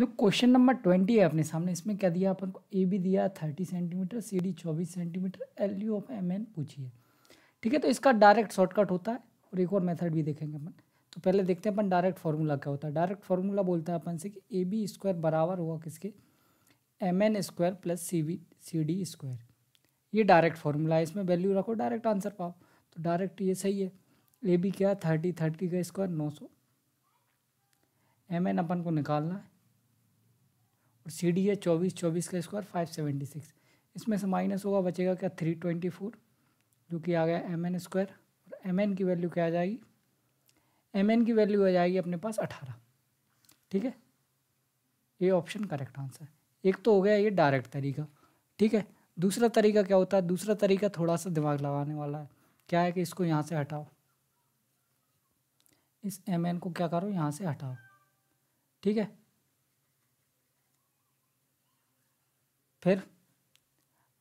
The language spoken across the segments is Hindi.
जो क्वेश्चन नंबर ट्वेंटी है अपने सामने इसमें क्या दिया अपन को ए बी दिया थर्टी सेंटीमीटर सी डी चौबीस centimetre value of M N पूछिए ठीक है तो इसका डायरेक्ट शॉर्टकट होता है और एक और मेथड भी देखेंगे अपन तो पहले देखते हैं अपन डायरेक्ट फार्मूला क्या होता है डायरेक्ट फार्मूला बोलता है अपन से कि ए बी स्क्वायर बराबर होगा किसके M N square plus C B C D square ये डायरेक्ट फार्मूला है इसमें वैल्यू रखो डायरेक्ट आंसर पाओ तो डायरेक्ट ये सही है ए बी क्या थर्टी थर्टी का स्क्वायर नौ सौ एम एन अपन को निकालना है और सी डी है चौबीस चौबीस का स्क्वायर फाइव सेवेंटी सिक्स इसमें से माइनस होगा बचेगा क्या थ्री ट्वेंटी फोर जो कि आ गया एम एन स्क्वायर और एम एन की वैल्यू क्या आ जाएगी एम एन की वैल्यू आ जाएगी अपने पास अठारह ठीक है ये ऑप्शन करेक्ट आंसर है एक तो हो गया ये डायरेक्ट तरीका ठीक है दूसरा तरीका क्या होता है दूसरा तरीका थोड़ा सा दिमाग लगाने वाला है क्या है कि इसको यहाँ से हटाओ इस एम एन को क्या करो यहाँ से हटाओ ठीक है फिर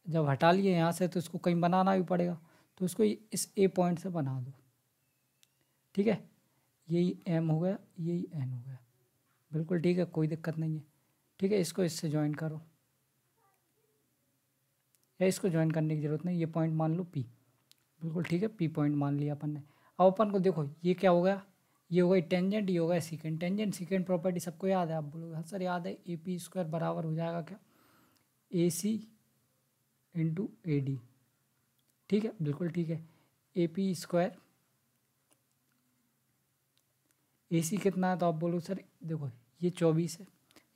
जब हटा लिए यहाँ से तो इसको कहीं बनाना भी पड़ेगा तो इसको इस ए पॉइंट से बना दो ठीक है यही एम हो गया यही एन हो गया बिल्कुल ठीक है कोई दिक्कत नहीं है ठीक है इसको इससे ज्वाइन करो या इसको ज्वाइन करने की ज़रूरत नहीं ये पॉइंट मान लो पी बिल्कुल ठीक है पी पॉइंट मान लिया अपन ने अब अपन को देखो ये क्या हो गया ये हो गई टेंजेंट ये हो गया सीकेंड टेंजेंट सीकेंड प्रॉपर्टी सबको याद है आप बोलोगे हाँ सर याद है ए पी स्क्वायर बराबर हो जाएगा क्या ए सी इंटू ए डी ठीक है बिल्कुल ठीक है ए पी स्क्वायर ए सी कितना है तो आप बोलो सर देखो ये चौबीस है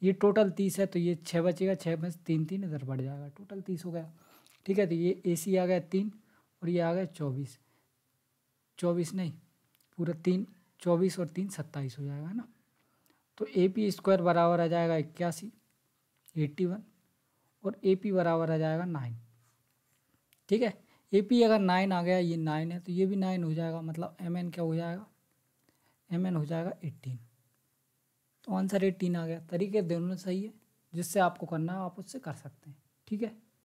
ये टोटल तीस है तो ये छः बचेगा छः बच तीन तीन इधर बढ़ जाएगा टोटल तीस हो गया ठीक है तो ये ए सी आ गया तीन और ये आ गया चौबीस चौबीस नहीं पूरा तीन चौबीस और तीन सत्ताईस हो जाएगा ना तो ए पी स्क्वायर बराबर आ जाएगा इक्यासी एट्टी वन और ए पी बराबर आ जाएगा नाइन ठीक है ए पी अगर नाइन आ गया ये नाइन है तो ये भी नाइन हो जाएगा मतलब एम एन क्या हो जाएगा एम एन हो जाएगा एट्टीन तो आंसर एट्टीन आ गया तरीके दोनों सही है जिससे आपको करना है आप उससे कर सकते हैं ठीक है